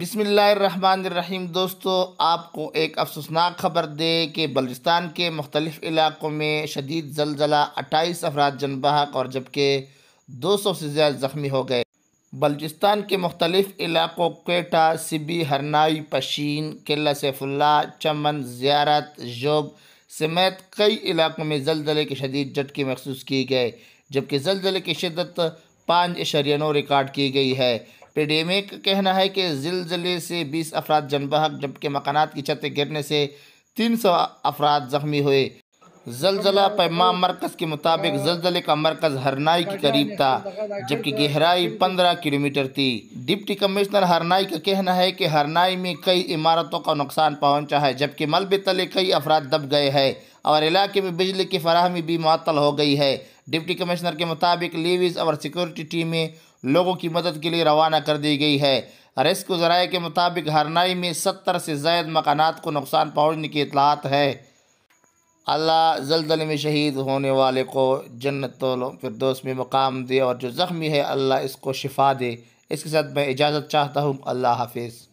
بسم اللہ الرحمن الرحیم دوستو آپ کو ایک افسوسناک خبر دے کہ بلدستان کے مختلف علاقوں میں شدید زلزلہ اٹھائیس افراد جن بحق اور جبکہ دو سو سے زیادہ زخمی ہو گئے بلوچستان کے مختلف علاقوں کوئٹہ سبی ہرنائی پشین قلعہ سیف اللہ چمن زیارت جوب سمیت کئی علاقوں میں زلزلے کے شدید جھٹکے مخصوص کی گئے جبکہ زلزلے کی شدت پانچ اشریانوں ریکارڈ کی گئی ہے پیڈیمے کا کہنا ہے کہ زلزلے سے بیس افراد جن بحق جبکہ مکانات کی چھتیں گرنے سے تین سو افراد زخمی ہوئے زلزلہ پیمام مرکز کے مطابق زلزلے کا مرکز ہرنائی کے قریب تھا جبکہ گہرائی پندرہ کلومیٹر تھی ڈپٹی کمشنر ہرنائی کا کہنا ہے کہ ہرنائی میں کئی عمارتوں کا نقصان پہنچا ہے جبکہ ملبے تلے کئی افراد دب گئے ہیں اور علاقے میں بجلی کی فراہمی بھی معطل ہو گئی ہے ڈپٹی کمشنر کے مطابق لیویز اور سیکورٹی ٹیمیں لوگوں کی مدد کے لیے روانہ کر دی گئی ہے ریسکو ذرائع کے مطابق ہرنائی میں ستر سے زائد مکانات کو نقصان پہنچنے کی اطلاعات ہے اللہ زلزلے میں شہید ہونے والے کو جنت فردوس میں مقام دے اور جو زخمی ہے اللہ اس کو شفا دے اس کے ساتھ میں اجازت چاہتا ہوں اللہ حافظ